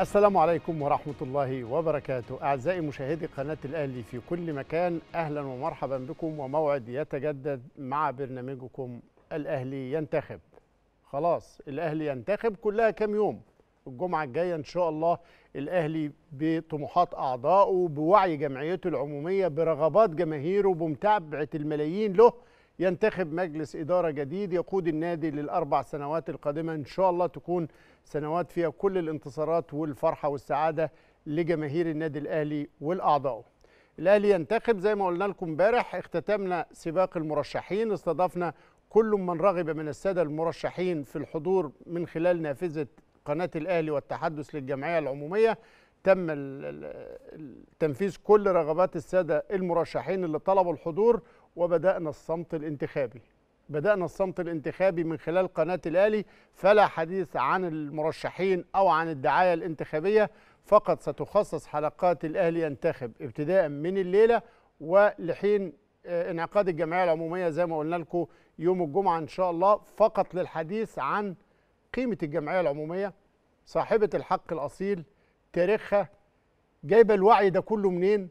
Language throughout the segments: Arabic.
السلام عليكم ورحمة الله وبركاته أعزائي مشاهدي قناة الأهلي في كل مكان أهلا ومرحبا بكم وموعد يتجدد مع برنامجكم الأهلي ينتخب خلاص الأهلي ينتخب كلها كام يوم الجمعة الجاية إن شاء الله الأهلي بطموحات أعضائه بوعي جمعيته العمومية برغبات جماهيره بمتابعة الملايين له ينتخب مجلس إدارة جديد يقود النادي للأربع سنوات القادمة إن شاء الله تكون سنوات فيها كل الانتصارات والفرحة والسعادة لجماهير النادي الأهلي والأعضاء الأهلي ينتخب زي ما قلنا لكم امبارح اختتمنا سباق المرشحين استضفنا كل من رغب من السادة المرشحين في الحضور من خلال نافذة قناة الأهلي والتحدث للجمعية العمومية تم تنفيذ كل رغبات السادة المرشحين اللي طلبوا الحضور وبدأنا الصمت الانتخابي بدأنا الصمت الانتخابي من خلال قناة الآلي فلا حديث عن المرشحين أو عن الدعاية الانتخابية فقط ستخصص حلقات الأهلي ينتخب ابتداء من الليلة ولحين آه، انعقاد الجمعية العمومية زي ما قلنا لكم يوم الجمعة إن شاء الله فقط للحديث عن قيمة الجمعية العمومية صاحبة الحق الأصيل تاريخها جايبه الوعي ده كله منين؟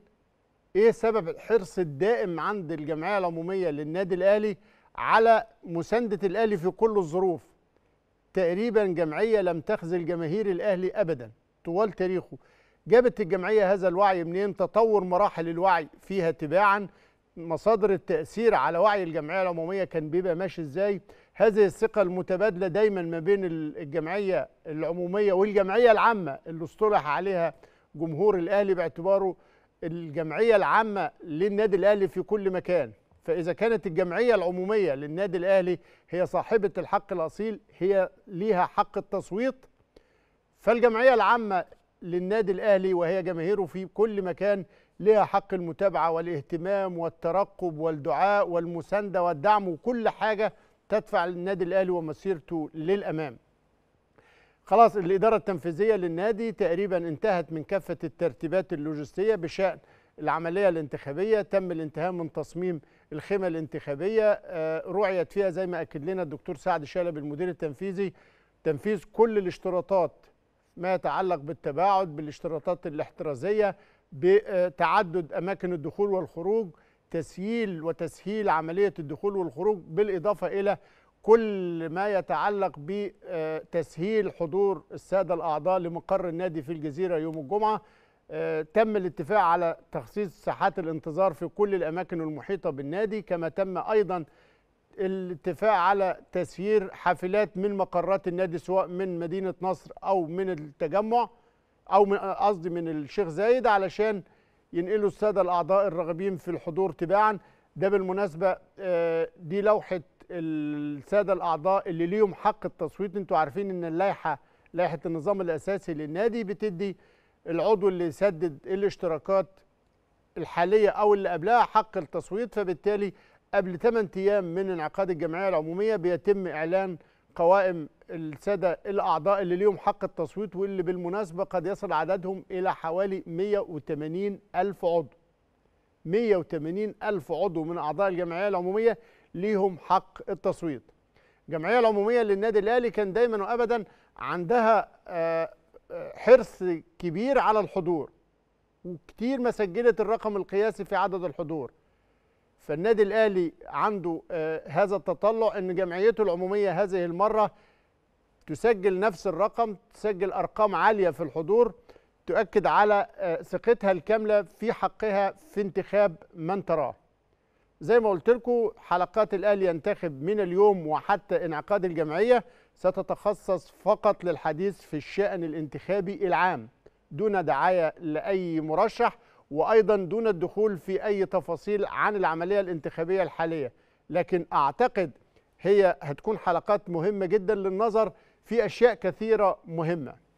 ايه سبب الحرص الدائم عند الجمعيه العموميه للنادي الاهلي على مسانده الاهلي في كل الظروف؟ تقريبا جمعيه لم تخذل جماهير الاهلي ابدا طوال تاريخه. جابت الجمعيه هذا الوعي منين؟ تطور مراحل الوعي فيها تباعا مصادر التاثير على وعي الجمعيه العموميه كان بيبقى ماشي ازاي؟ هذه الثقة المتبادلة دايما ما بين الجمعية العمومية والجمعية العامة اللي اصطلح عليها جمهور الأهلي باعتباره الجمعية العامة للنادي الأهلي في كل مكان فإذا كانت الجمعية العمومية للنادي الأهلي هي صاحبة الحق الأصيل هي ليها حق التصويت فالجمعية العامة للنادي الأهلي وهي جماهيره في كل مكان لها حق المتابعة والاهتمام والترقب والدعاء والمساندة والدعم وكل حاجة تدفع النادي الاهلي ومسيرته للامام خلاص الاداره التنفيذيه للنادي تقريبا انتهت من كافه الترتيبات اللوجستيه بشان العمليه الانتخابيه تم الانتهاء من تصميم الخيمه الانتخابيه آه، رعيت فيها زي ما اكد لنا الدكتور سعد شلبي المدير التنفيذي تنفيذ كل الاشتراطات ما يتعلق بالتباعد بالاشتراطات الاحترازيه بتعدد اماكن الدخول والخروج تسهيل وتسهيل عملية الدخول والخروج بالإضافة إلى كل ما يتعلق بتسهيل حضور السادة الأعضاء لمقر النادي في الجزيرة يوم الجمعة آه، تم الاتفاق على تخصيص ساحات الانتظار في كل الأماكن المحيطة بالنادي كما تم أيضا الاتفاق على تسيير حافلات من مقرات النادي سواء من مدينة نصر أو من التجمع أو آه، قصدي من, من الشيخ زايد علشان ينقلوا الساده الاعضاء الراغبين في الحضور تباعا ده بالمناسبه آه، دي لوحه الساده الاعضاء اللي ليهم حق التصويت انتوا عارفين ان اللائحه لائحه النظام الاساسي للنادي بتدي العضو اللي سدد الاشتراكات الحاليه او اللي قبلها حق التصويت فبالتالي قبل 8 ايام من انعقاد الجمعيه العموميه بيتم اعلان قوائم السادة الأعضاء اللي ليهم حق التصويت واللي بالمناسبة قد يصل عددهم إلى حوالي 180 ألف عضو 180 ألف عضو من أعضاء الجمعية العمومية ليهم حق التصويت الجمعية العمومية للنادي الأهلي كان دايما وأبدا عندها آه، آه، حرص كبير على الحضور وكتير ما سجلت الرقم القياسي في عدد الحضور فالنادي الاهلي عنده آه، هذا التطلع ان جمعيته العموميه هذه المره تسجل نفس الرقم تسجل ارقام عاليه في الحضور تؤكد على آه، ثقتها الكامله في حقها في انتخاب من تراه زي ما قلت لكم حلقات الاهلي ينتخب من اليوم وحتى انعقاد الجمعيه ستتخصص فقط للحديث في الشأن الانتخابي العام دون دعايه لاي مرشح وايضا دون الدخول في اي تفاصيل عن العمليه الانتخابيه الحاليه لكن اعتقد هي هتكون حلقات مهمه جدا للنظر في اشياء كثيره مهمه